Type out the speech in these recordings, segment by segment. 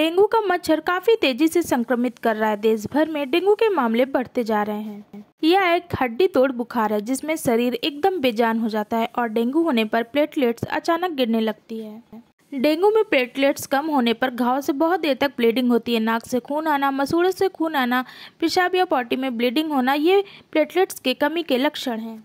dengue का मच्छर काफी तेजी से संक्रमित कर रहा है देश भर में डेंगू के मामले बढ़ते जा रहे हैं यह एक हड्डी तोड़ बुखार है जिसमें शरीर एकदम बेजान हो जाता है और डेंगू होने पर प्लेटलेट्स अचानक गिरने लगती है डेंगू में प्लेटलेट्स कम होने पर घाव से बहुत देर तक ब्लीडिंग होती है नाक से खून आना मसूड़े से खून आना पेशाब या पॉटी में ब्लीडिंग होना ये प्लेटलेट्स के कमी के लक्षण हैं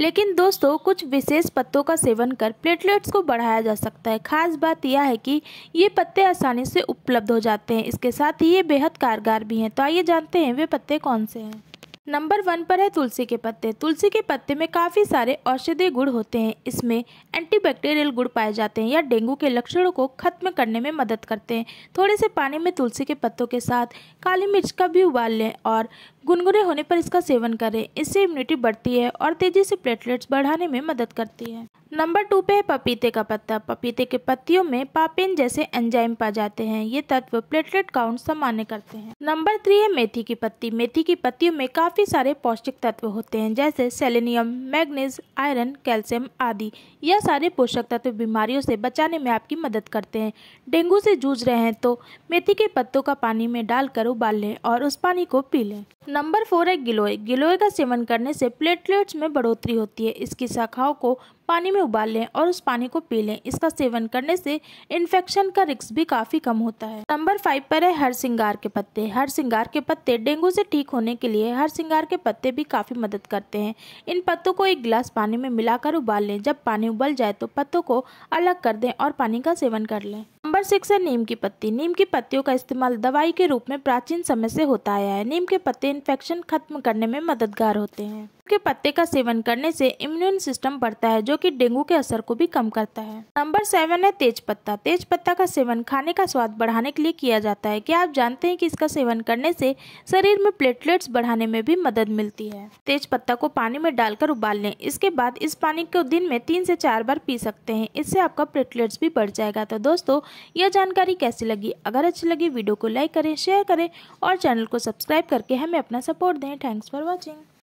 लेकिन दोस्तों कुछ विशेष पत्तों का सेवन कर प्लेटलेट्स को बढ़ाया जा सकता है खास बात यह है कि ये पत्ते आसानी से उपलब्ध हो जाते हैं इसके साथ ही ये बेहद कारगर भी हैं तो आइए जानते हैं वे पत्ते कौन से हैं नंबर वन पर है तुलसी के पत्ते तुलसी के पत्ते में काफ़ी सारे औषधीय गुण होते हैं इसमें एंटीबैक्टीरियल गुण पाए जाते हैं या डेंगू के लक्षणों को खत्म करने में मदद करते हैं थोड़े से पानी में तुलसी के पत्तों के साथ काली मिर्च का भी उबाल लें और गुनगुने होने पर इसका सेवन करें इससे इम्यूनिटी बढ़ती है और तेजी से प्लेटलेट्स बढ़ाने में मदद करती है नंबर टू पे है पपीते का पत्ता पपीते के पत्तियों में पापेन जैसे एंजाइम पा जाते हैं ये तत्व प्लेटलेट काउंट सामान्य करते हैं नंबर थ्री है मेथी की पत्ती मेथी की पत्तियों में काफी सारे पौष्टिक तत्व होते हैं जैसे सेलेनियम मैग्नीज आयरन कैल्शियम आदि यह सारे पोषक तत्व बीमारियों से बचाने में आपकी मदद करते हैं डेंगू से जूझ रहे हैं तो मेथी के पत्तों का पानी में डालकर उबाल लें और उस पानी को पी लें नंबर फोर है गिलोय गिलोय का सेवन करने से प्लेटलेट्स में बढ़ोतरी होती है इसकी शाखाओं को पानी में उबाल लें और उस पानी को पी लें इसका सेवन करने से इन्फेक्शन का रिक्स भी काफी कम होता है नंबर फाइव पर है हर सिंगार के पत्ते हर सिंगार के पत्ते डेंगू से ठीक होने के लिए हर सिंगार के पत्ते भी काफी मदद करते हैं इन पत्तों को एक गिलास पानी में मिलाकर उबाल लें जब पानी उबल जाए तो पत्तों को अलग कर दें और पानी का सेवन कर लें नंबर सिक्स है नीम की पत्ती नीम की पत्तियों का इस्तेमाल दवाई के रूप में प्राचीन समय से होता आया है नीम के पत्ते इन्फेक्शन खत्म करने में मददगार होते हैं के पत्ते का सेवन करने से इम्यून सिस्टम बढ़ता है जो कि डेंगू के असर को भी कम करता है नंबर सेवन है तेज पत्ता तेज पत्ता का सेवन खाने का स्वाद बढ़ाने के लिए किया जाता है क्या आप जानते हैं कि इसका सेवन करने से शरीर में प्लेटलेट्स बढ़ाने में भी मदद मिलती है तेज पत्ता को पानी में डालकर उबाल लें इसके बाद इस पानी को दिन में तीन से चार बार पी सकते हैं इससे आपका प्लेटलेट्स भी बढ़ जाएगा तो दोस्तों यह जानकारी कैसी लगी अगर अच्छी लगी वीडियो को लाइक करें शेयर करें और चैनल को सब्सक्राइब करके हमें अपना सपोर्ट दें थैंक्स फॉर वॉचिंग